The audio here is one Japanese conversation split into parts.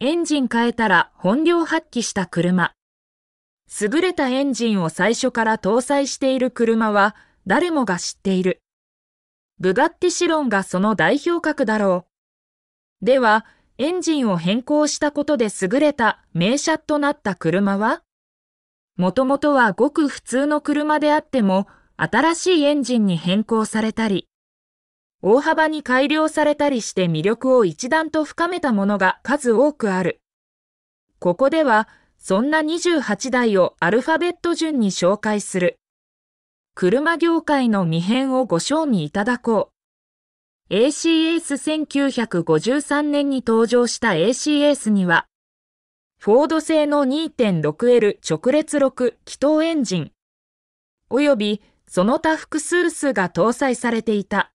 エンジン変えたら本領発揮した車。優れたエンジンを最初から搭載している車は誰もが知っている。ブガッティシロンがその代表格だろう。では、エンジンを変更したことで優れた名車となった車はもともとはごく普通の車であっても新しいエンジンに変更されたり、大幅に改良されたりして魅力を一段と深めたものが数多くある。ここでは、そんな28台をアルファベット順に紹介する。車業界の未編をご賞味いただこう。ACS1953 年に登場した ACS には、フォード製の 2.6L 直列6気筒エンジン、およびその他複数数が搭載されていた。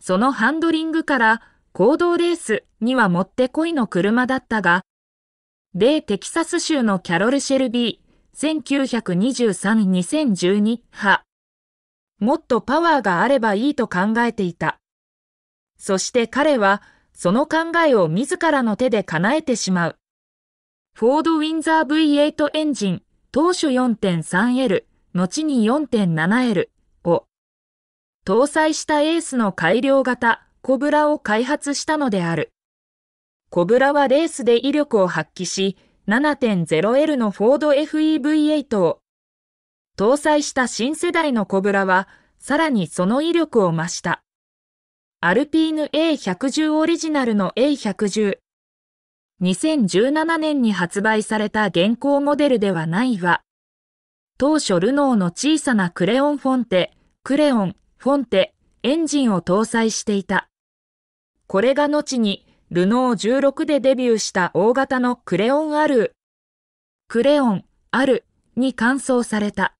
そのハンドリングから行動レースにはもってこいの車だったが、米テキサス州のキャロル・シェルビー、1923-2012派。もっとパワーがあればいいと考えていた。そして彼は、その考えを自らの手で叶えてしまう。フォード・ウィンザー V8 エンジン、当初 4.3L、後に 4.7L、搭載したエースの改良型、コブラを開発したのである。コブラはレースで威力を発揮し、7.0L のフォード FEV8 を搭載した新世代のコブラは、さらにその威力を増した。アルピーヌ A110 オリジナルの A110。2017年に発売された現行モデルではないわ。当初ルノーの小さなクレヨンフォンテ、クレヨンフォンテ、エンジンを搭載していた。これが後に、ルノー16でデビューした大型のクレオンアル。クレオンアルに換装された。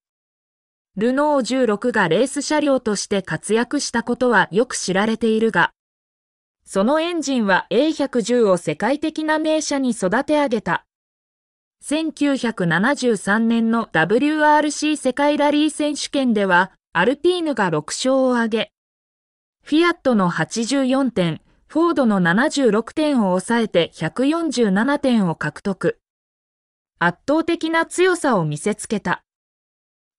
ルノー16がレース車両として活躍したことはよく知られているが、そのエンジンは A110 を世界的な名車に育て上げた。1973年の WRC 世界ラリー選手権ではアルピーヌが6勝を挙げ、フィアットの84点、フォードの76点を抑えて147点を獲得。圧倒的な強さを見せつけた。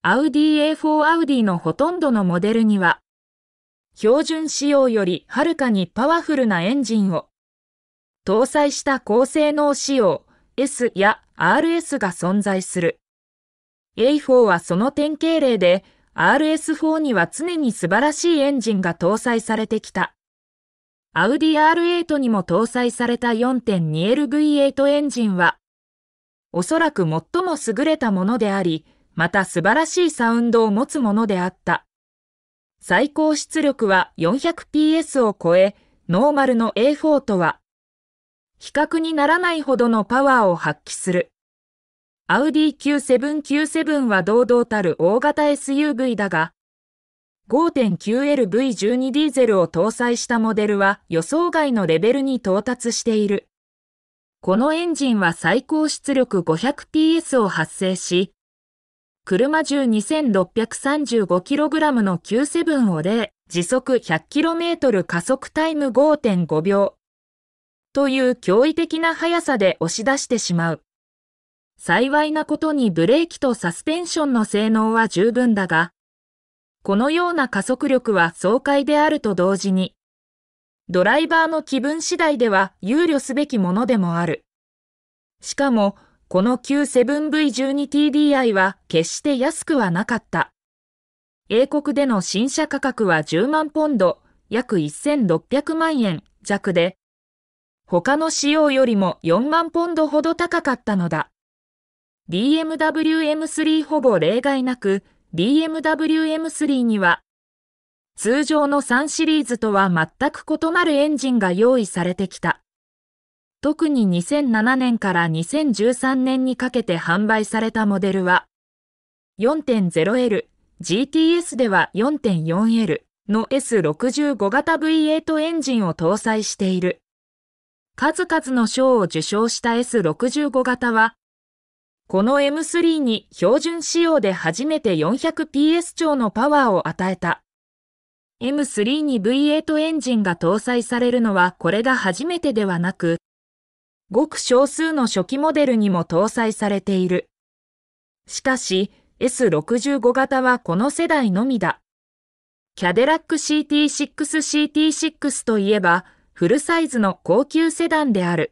アウディ A4 アウディのほとんどのモデルには、標準仕様よりはるかにパワフルなエンジンを、搭載した高性能仕様 S や RS が存在する。A4 はその典型例で、RS4 には常に素晴らしいエンジンが搭載されてきた。アウディ R8 にも搭載された 4.2LV8 エンジンは、おそらく最も優れたものであり、また素晴らしいサウンドを持つものであった。最高出力は 400PS を超え、ノーマルの A4 とは、比較にならないほどのパワーを発揮する。アウディ Q797 は堂々たる大型 SUV だが、5.9LV12 ディーゼルを搭載したモデルは予想外のレベルに到達している。このエンジンは最高出力 500PS を発生し、車重 2635kg の Q7 を0、時速 100km 加速タイム5.5秒という驚異的な速さで押し出してしまう。幸いなことにブレーキとサスペンションの性能は十分だが、このような加速力は爽快であると同時に、ドライバーの気分次第では憂慮すべきものでもある。しかも、この Q7V12TDI は決して安くはなかった。英国での新車価格は10万ポンド、約1600万円弱で、他の仕様よりも4万ポンドほど高かったのだ。BMW M3 ほぼ例外なく、BMW M3 には、通常の3シリーズとは全く異なるエンジンが用意されてきた。特に2007年から2013年にかけて販売されたモデルは、4.0L、GTS では 4.4L の S65 型 V8 エンジンを搭載している。数々の賞を受賞した S65 型は、この M3 に標準仕様で初めて 400PS 超のパワーを与えた。M3 に V8 エンジンが搭載されるのはこれが初めてではなく、ごく少数の初期モデルにも搭載されている。しかし、S65 型はこの世代のみだ。キャデラック CT6CT6 といえば、フルサイズの高級セダンである。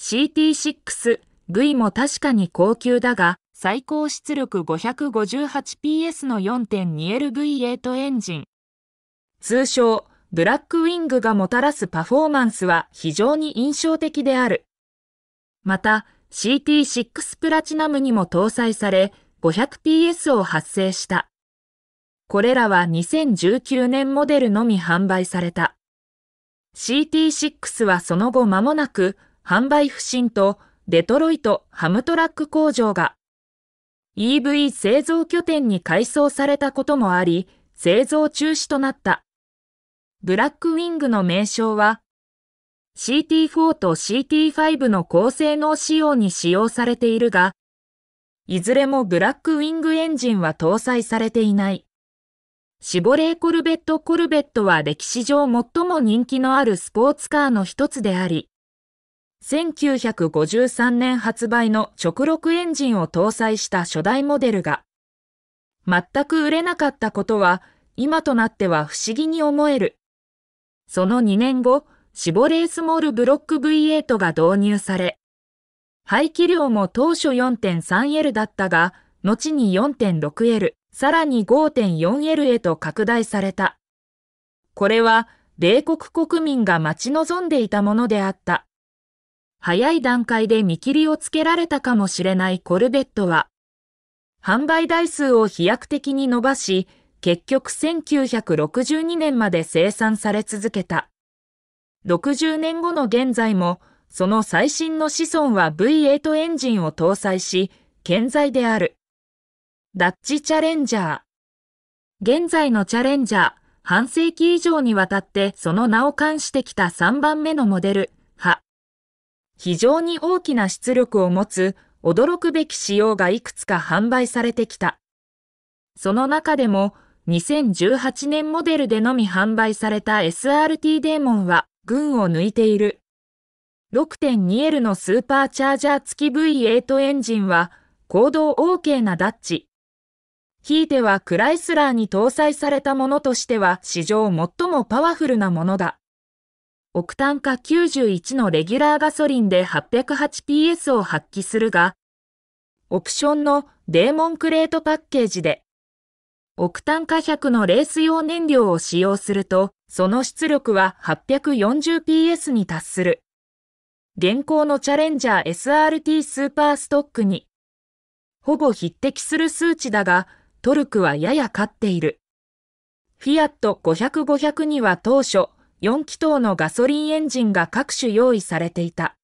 CT6 グイも確かに高級だが、最高出力 558PS の 4.2LV8 エンジン。通称、ブラックウィングがもたらすパフォーマンスは非常に印象的である。また、CT6 プラチナムにも搭載され、500PS を発生した。これらは2019年モデルのみ販売された。CT6 はその後間もなく販売不振とデトロイトハムトラック工場が EV 製造拠点に改装されたこともあり、製造中止となった。ブラックウィングの名称は CT4 と CT5 の高性能仕様に使用されているが、いずれもブラックウィングエンジンは搭載されていない。シボレーコルベットコルベットは歴史上最も人気のあるスポーツカーの一つであり、1953年発売の直録エンジンを搭載した初代モデルが、全く売れなかったことは、今となっては不思議に思える。その2年後、シボレースモールブロック V8 が導入され、排気量も当初 4.3L だったが、後に 4.6L、さらに 5.4L へと拡大された。これは、米国国民が待ち望んでいたものであった。早い段階で見切りをつけられたかもしれないコルベットは、販売台数を飛躍的に伸ばし、結局1962年まで生産され続けた。60年後の現在も、その最新の子孫は V8 エンジンを搭載し、健在である。ダッチチャレンジャー。現在のチャレンジャー、半世紀以上にわたってその名を冠してきた3番目のモデル、派。非常に大きな出力を持つ驚くべき仕様がいくつか販売されてきた。その中でも2018年モデルでのみ販売された SRT デーモンは群を抜いている。6.2L のスーパーチャージャー付き V8 エンジンは行動 OK なダッチ。ひいてはクライスラーに搭載されたものとしては史上最もパワフルなものだ。オクタン化91のレギュラーガソリンで 808PS を発揮するが、オプションのデーモンクレートパッケージで、オクタン化100のレース用燃料を使用すると、その出力は 840PS に達する。現行のチャレンジャー SRT スーパーストックに、ほぼ匹敵する数値だが、トルクはやや勝っている。フィアット500、500には当初、4気筒のガソリンエンジンが各種用意されていた。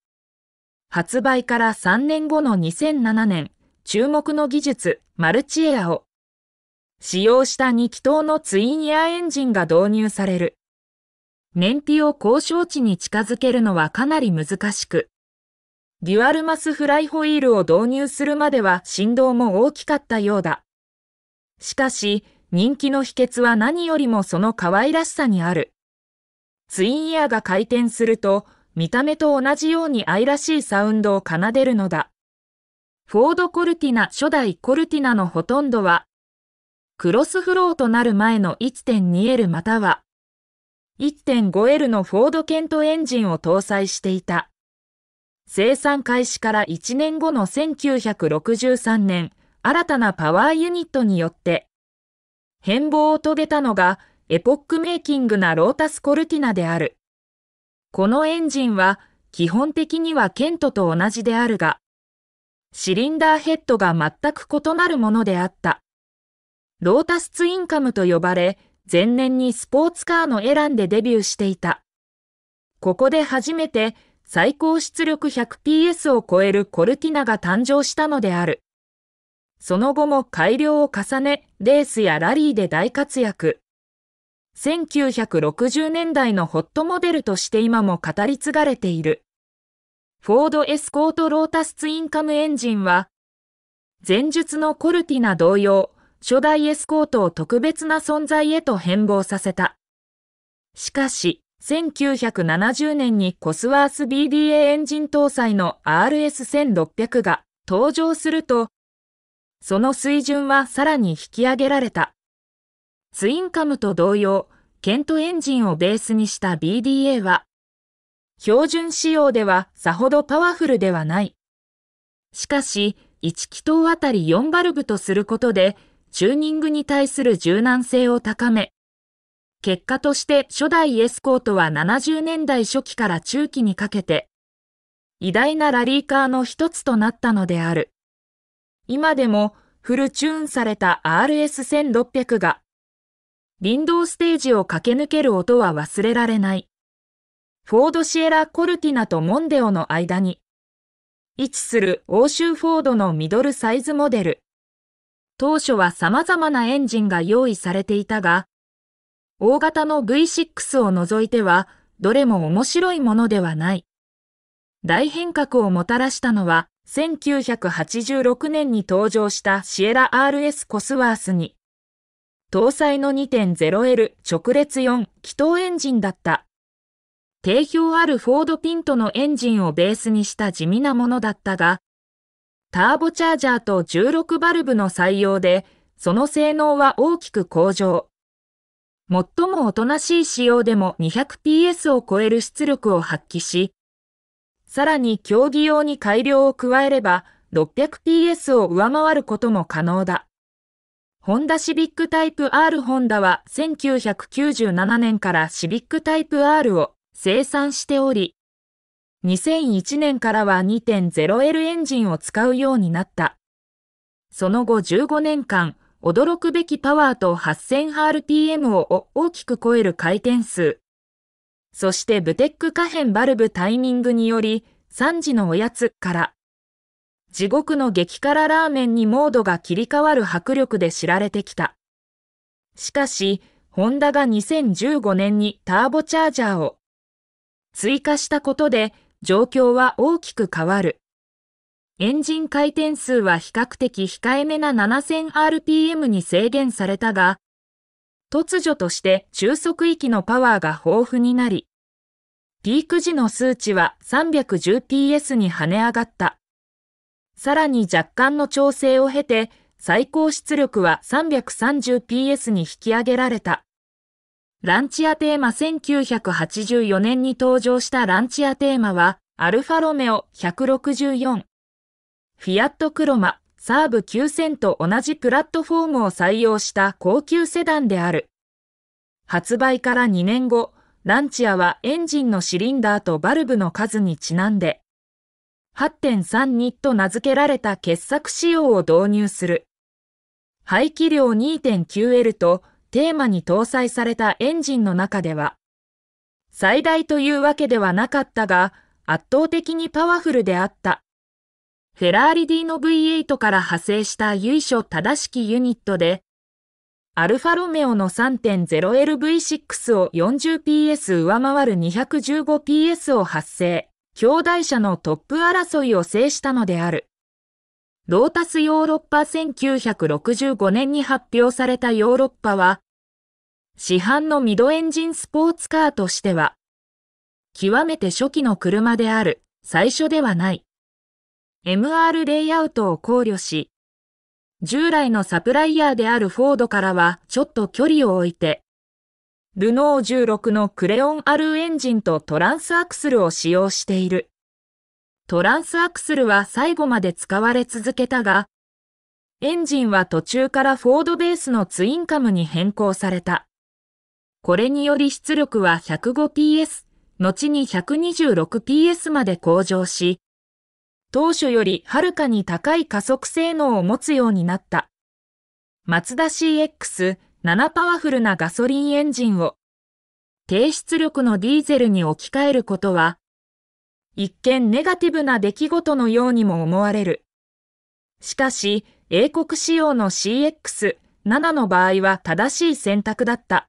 発売から3年後の2007年、注目の技術、マルチエアを。使用した2気筒のツインエアエンジンが導入される。燃費を高渉値に近づけるのはかなり難しく、デュアルマスフライホイールを導入するまでは振動も大きかったようだ。しかし、人気の秘訣は何よりもその可愛らしさにある。ツインイヤーが回転すると、見た目と同じように愛らしいサウンドを奏でるのだ。フォード・コルティナ初代コルティナのほとんどは、クロスフローとなる前の 1.2L または 1.5L のフォードケントエンジンを搭載していた。生産開始から1年後の1963年、新たなパワーユニットによって変貌を遂げたのがエポックメイキングなロータスコルティナである。このエンジンは基本的にはケントと同じであるが、シリンダーヘッドが全く異なるものであった。ロータスツインカムと呼ばれ、前年にスポーツカーのエランでデビューしていた。ここで初めて最高出力 100PS を超えるコルティナが誕生したのである。その後も改良を重ね、レースやラリーで大活躍。1960年代のホットモデルとして今も語り継がれている。フォードエスコートロータスツインカムエンジンは、前述のコルティナ同様、初代エスコートを特別な存在へと変貌させた。しかし、1970年にコスワース BDA エンジン搭載の RS1600 が登場すると、その水準はさらに引き上げられた。ツインカムと同様、ケントエンジンをベースにした BDA は、標準仕様ではさほどパワフルではない。しかし、1気筒あたり4バルブとすることで、チューニングに対する柔軟性を高め、結果として初代エスコートは70年代初期から中期にかけて、偉大なラリーカーの一つとなったのである。今でもフルチューンされた RS1600 が林道ステージを駆け抜ける音は忘れられない。フォードシエラ・コルティナとモンデオの間に位置する欧州フォードのミドルサイズモデル。当初は様々なエンジンが用意されていたが、大型の V6 を除いては、どれも面白いものではない。大変革をもたらしたのは、1986年に登場したシエラ RS コスワースに、搭載の 2.0L 直列4気筒エンジンだった。定評あるフォードピントのエンジンをベースにした地味なものだったが、ターボチャージャーと16バルブの採用で、その性能は大きく向上。最もおとなしい仕様でも 200PS を超える出力を発揮し、さらに競技用に改良を加えれば 600PS を上回ることも可能だ。ホンダシビックタイプ R ホンダは1997年からシビックタイプ R を生産しており、2001年からは 2.0L エンジンを使うようになった。その後15年間、驚くべきパワーと 8000rpm を大きく超える回転数。そしてブテック可変バルブタイミングにより、3時のおやつから地獄の激辛ラーメンにモードが切り替わる迫力で知られてきた。しかし、ホンダが2015年にターボチャージャーを追加したことで状況は大きく変わる。エンジン回転数は比較的控えめな 7000rpm に制限されたが、突如として中速域のパワーが豊富になり、ピーク時の数値は 310ps に跳ね上がった。さらに若干の調整を経て、最高出力は 330PS に引き上げられた。ランチアテーマ1984年に登場したランチアテーマは、アルファロメオ164、フィアットクロマ、サーブ9000と同じプラットフォームを採用した高級セダンである。発売から2年後、ランチアはエンジンのシリンダーとバルブの数にちなんで、8.32と名付けられた傑作仕様を導入する。排気量 2.9L とテーマに搭載されたエンジンの中では、最大というわけではなかったが、圧倒的にパワフルであった。フェラーリ D の V8 から派生した由緒正しきユニットで、アルファロメオの 3.0LV6 を 40PS 上回る 215PS を発生。兄弟者のトップ争いを制したのである。ロータスヨーロッパ1965年に発表されたヨーロッパは、市販のミドエンジンスポーツカーとしては、極めて初期の車である、最初ではない。MR レイアウトを考慮し、従来のサプライヤーであるフォードからはちょっと距離を置いて、ルノー16のクレオン R エンジンとトランスアクスルを使用している。トランスアクスルは最後まで使われ続けたが、エンジンは途中からフォードベースのツインカムに変更された。これにより出力は 105PS、後に 126PS まで向上し、当初よりはるかに高い加速性能を持つようになった。マツダ CX、7パワフルなガソリンエンジンを低出力のディーゼルに置き換えることは、一見ネガティブな出来事のようにも思われる。しかし、英国仕様の CX7 の場合は正しい選択だった。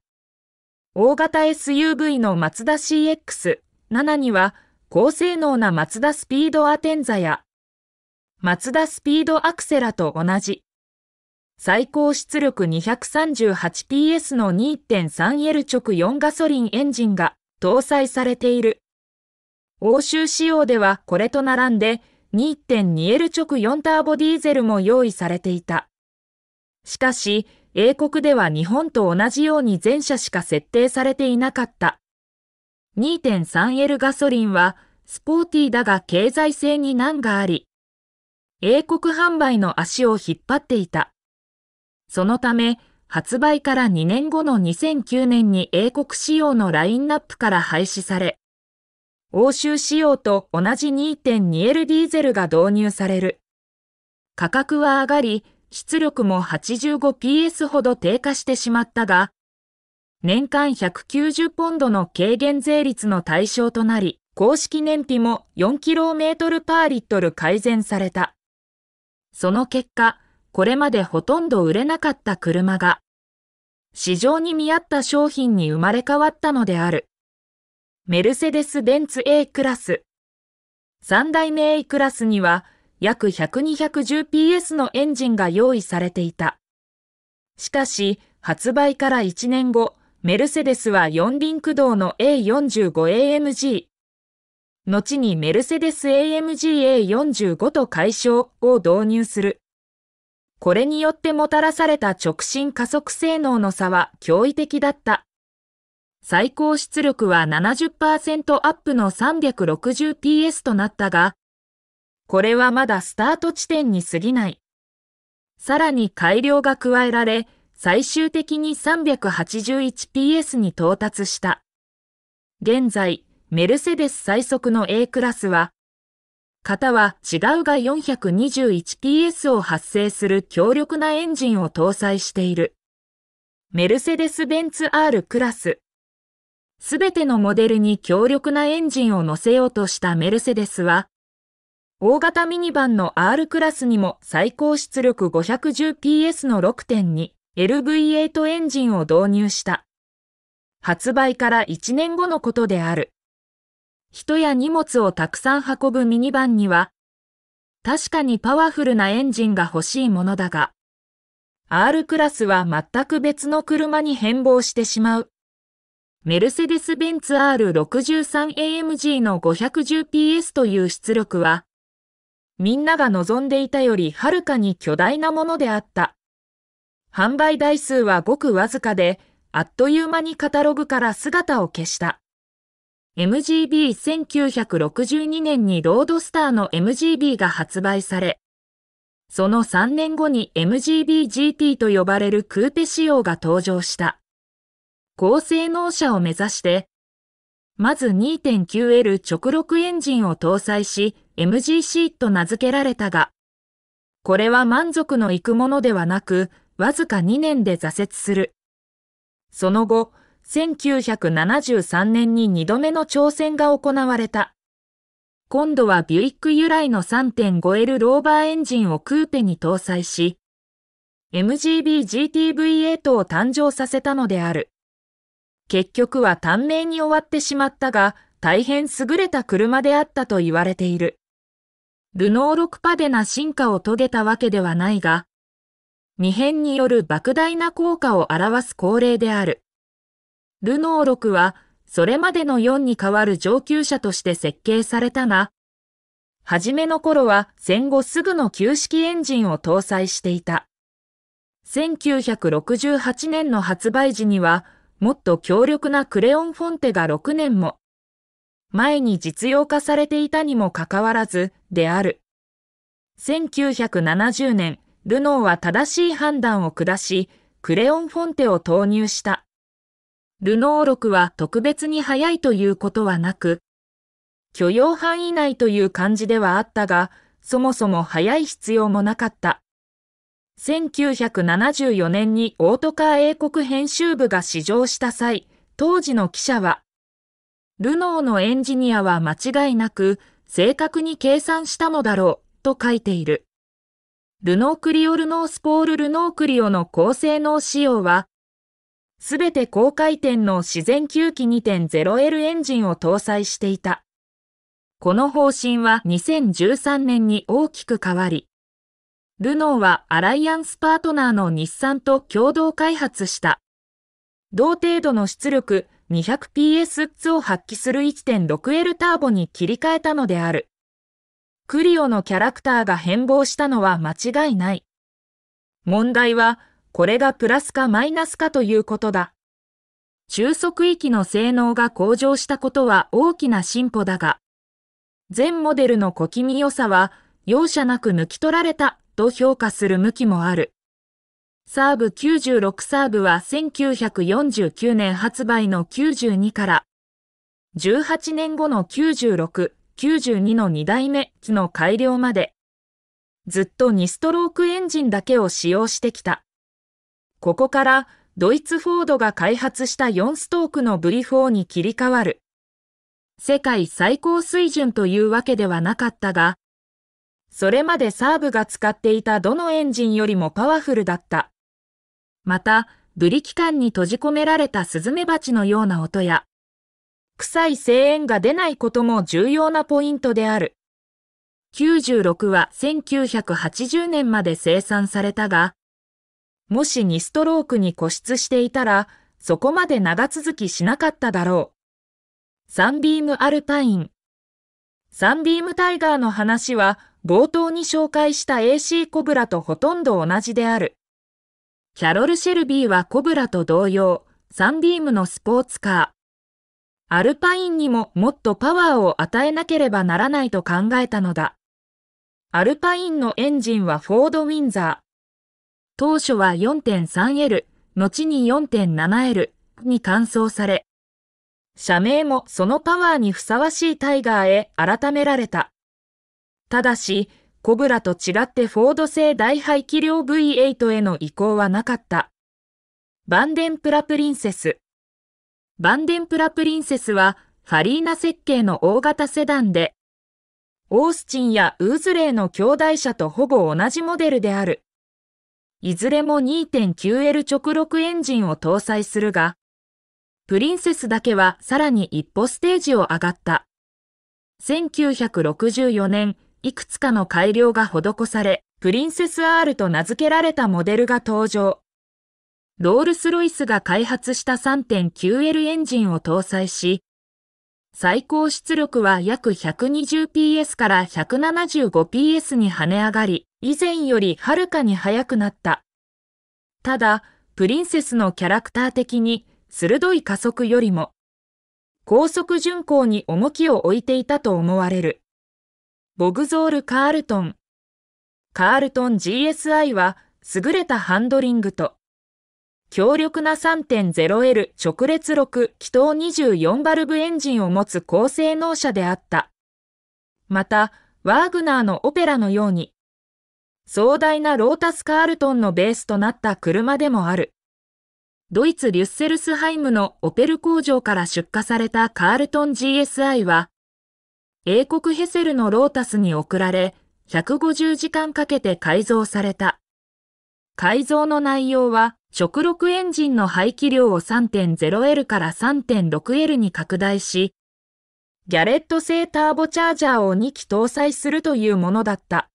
大型 SUV のマツダ CX7 には高性能なマツダスピードアテンザやマツダスピードアクセラと同じ最高出力 238PS の 2.3L 直4ガソリンエンジンが搭載されている。欧州仕様ではこれと並んで 2.2L 直4ターボディーゼルも用意されていた。しかし、英国では日本と同じように全車しか設定されていなかった。2.3L ガソリンはスポーティーだが経済性に難があり、英国販売の足を引っ張っていた。そのため、発売から2年後の2009年に英国仕様のラインナップから廃止され、欧州仕様と同じ 2.2L ディーゼルが導入される。価格は上がり、出力も 85PS ほど低下してしまったが、年間190ポンドの軽減税率の対象となり、公式燃費も 4km パーリットル改善された。その結果、これまでほとんど売れなかった車が、市場に見合った商品に生まれ変わったのである。メルセデス・ベンツ A クラス。3代目 A クラスには、約 100-210PS のエンジンが用意されていた。しかし、発売から1年後、メルセデスは四輪駆動の A45AMG、後にメルセデス AMG A45 と解消を導入する。これによってもたらされた直進加速性能の差は驚異的だった。最高出力は70%アップの 360PS となったが、これはまだスタート地点に過ぎない。さらに改良が加えられ、最終的に 381PS に到達した。現在、メルセデス最速の A クラスは、型は違うが 421PS を発生する強力なエンジンを搭載している。メルセデス・ベンツ R クラス。すべてのモデルに強力なエンジンを乗せようとしたメルセデスは、大型ミニバンの R クラスにも最高出力 510PS の 6.2LV8 エンジンを導入した。発売から1年後のことである。人や荷物をたくさん運ぶミニバンには、確かにパワフルなエンジンが欲しいものだが、R クラスは全く別の車に変貌してしまう。メルセデス・ベンツ R63AMG の 510PS という出力は、みんなが望んでいたよりはるかに巨大なものであった。販売台数はごくわずかで、あっという間にカタログから姿を消した。MGB1962 年にロードスターの MGB が発売され、その3年後に MGBGT と呼ばれるクーペ仕様が登場した。高性能車を目指して、まず 2.9L 直六エンジンを搭載し、MGC と名付けられたが、これは満足のいくものではなく、わずか2年で挫折する。その後、1973年に2度目の挑戦が行われた。今度はビュイック由来の 3.5L ローバーエンジンをクーペに搭載し、MGB-GTV8 を誕生させたのである。結局は短命に終わってしまったが、大変優れた車であったと言われている。ルノー6パデな進化を遂げたわけではないが、未変による莫大な効果を表す恒例である。ルノー6はそれまでの4に代わる上級車として設計されたが、初めの頃は戦後すぐの旧式エンジンを搭載していた。1968年の発売時には、もっと強力なクレオンフォンテが6年も、前に実用化されていたにもかかわらずである。1970年、ルノーは正しい判断を下し、クレヨンフォンテを投入した。ルノー6は特別に速いということはなく、許容範囲内という感じではあったが、そもそも速い必要もなかった。1974年にオートカー英国編集部が試乗した際、当時の記者は、ルノーのエンジニアは間違いなく正確に計算したのだろうと書いている。ルノークリオルノースポールルノークリオの高性能仕様はすべて高回転の自然吸気 2.0L エンジンを搭載していた。この方針は2013年に大きく変わり、ルノーはアライアンスパートナーの日産と共同開発した。同程度の出力 200PS を発揮する 1.6L ターボに切り替えたのである。クリオのキャラクターが変貌したのは間違いない。問題は、これがプラスかマイナスかということだ。中速域の性能が向上したことは大きな進歩だが、全モデルの小気味良さは容赦なく抜き取られたと評価する向きもある。サーブ96サーブは1949年発売の92から18年後の96、92の2代目機の改良までずっと2ストロークエンジンだけを使用してきた。ここからドイツフォードが開発した4ストークのブリ4に切り替わる。世界最高水準というわけではなかったが、それまでサーブが使っていたどのエンジンよりもパワフルだった。また、ブリ機関に閉じ込められたスズメバチのような音や、臭い声援が出ないことも重要なポイントである。96は1980年まで生産されたが、もし2ストロークに固執していたら、そこまで長続きしなかっただろう。サンビームアルパイン。サンビームタイガーの話は、冒頭に紹介した AC コブラとほとんど同じである。キャロル・シェルビーはコブラと同様、サンビームのスポーツカー。アルパインにももっとパワーを与えなければならないと考えたのだ。アルパインのエンジンはフォード・ウィンザー。当初は 4.3L、後に 4.7L に換装され、社名もそのパワーにふさわしいタイガーへ改められた。ただし、コブラと違ってフォード製大排気量 V8 への移行はなかった。バンデンプラプリンセス。バンデンプラプリンセスはファリーナ設計の大型セダンで、オースチンやウーズレイの兄弟車とほぼ同じモデルである。いずれも 2.9L 直6エンジンを搭載するが、プリンセスだけはさらに一歩ステージを上がった。1964年、いくつかの改良が施され、プリンセス R と名付けられたモデルが登場。ロールス・ロイスが開発した 3.9L エンジンを搭載し、最高出力は約 120PS から 175PS に跳ね上がり、以前よりはるかに早くなった。ただ、プリンセスのキャラクター的に鋭い加速よりも、高速巡航に重きを置いていたと思われる。ボグゾール・カールトン。カールトン GSI は優れたハンドリングと、強力な 3.0L 直列6気筒24バルブエンジンを持つ高性能車であった。また、ワーグナーのオペラのように、壮大なロータス・カールトンのベースとなった車でもある。ドイツ・リュッセルスハイムのオペル工場から出荷されたカールトン GSI は、英国ヘセルのロータスに送られ、150時間かけて改造された。改造の内容は、直6エンジンの排気量を 3.0L から 3.6L に拡大し、ギャレット製ターボチャージャーを2機搭載するというものだった。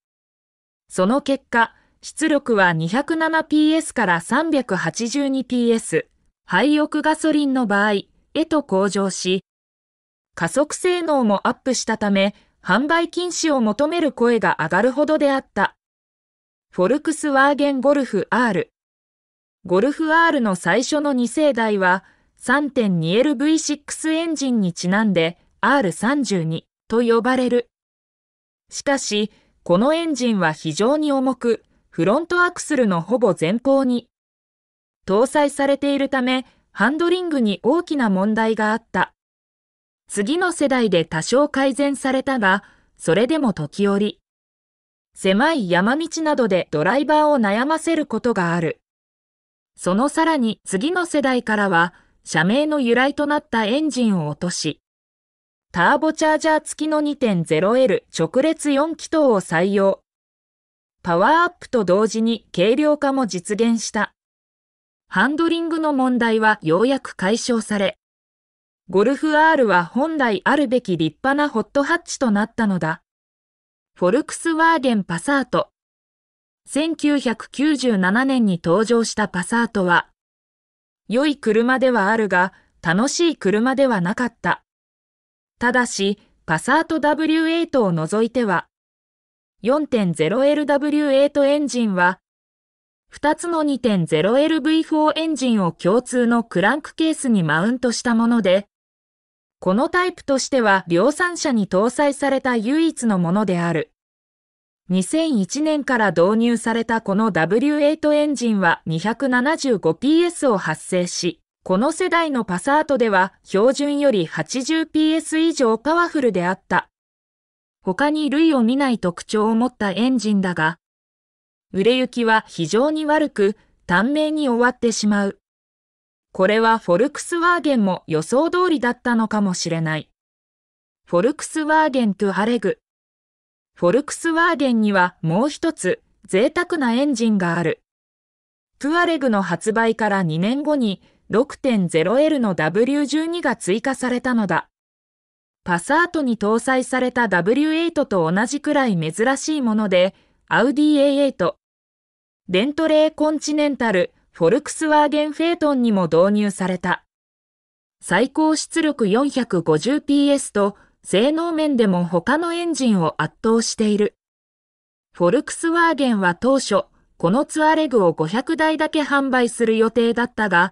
その結果、出力は 207PS から 382PS、廃浴ガソリンの場合、へと向上し、加速性能もアップしたため、販売禁止を求める声が上がるほどであった。フォルクスワーゲンゴルフ R。ゴルフ R の最初の2世代は 3.2LV6 エンジンにちなんで R32 と呼ばれる。しかし、このエンジンは非常に重く、フロントアクスルのほぼ前方に搭載されているため、ハンドリングに大きな問題があった。次の世代で多少改善されたが、それでも時折、狭い山道などでドライバーを悩ませることがある。そのさらに次の世代からは、社名の由来となったエンジンを落とし、ターボチャージャー付きの 2.0L 直列4気筒を採用。パワーアップと同時に軽量化も実現した。ハンドリングの問題はようやく解消され、ゴルフ R は本来あるべき立派なホットハッチとなったのだ。フォルクスワーゲンパサート。1997年に登場したパサートは、良い車ではあるが、楽しい車ではなかった。ただし、パサート W8 を除いては、4.0LW8 エンジンは、2つの 2.0LV4 エンジンを共通のクランクケースにマウントしたもので、このタイプとしては量産車に搭載された唯一のものである。2001年から導入されたこの W8 エンジンは 275PS を発生し、この世代のパサートでは標準より 80PS 以上パワフルであった。他に類を見ない特徴を持ったエンジンだが、売れ行きは非常に悪く、短命に終わってしまう。これはフォルクスワーゲンも予想通りだったのかもしれない。フォルクスワーゲントゥハレグ。フォルクスワーゲンにはもう一つ贅沢なエンジンがある。トゥアレグの発売から2年後に 6.0L の W12 が追加されたのだ。パサートに搭載された W8 と同じくらい珍しいもので、アウディ A8、デントレーコンチネンタル、フォルクスワーゲンフェートンにも導入された。最高出力 450PS と性能面でも他のエンジンを圧倒している。フォルクスワーゲンは当初、このツアレグを500台だけ販売する予定だったが、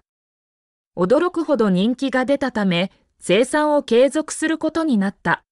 驚くほど人気が出たため、生産を継続することになった。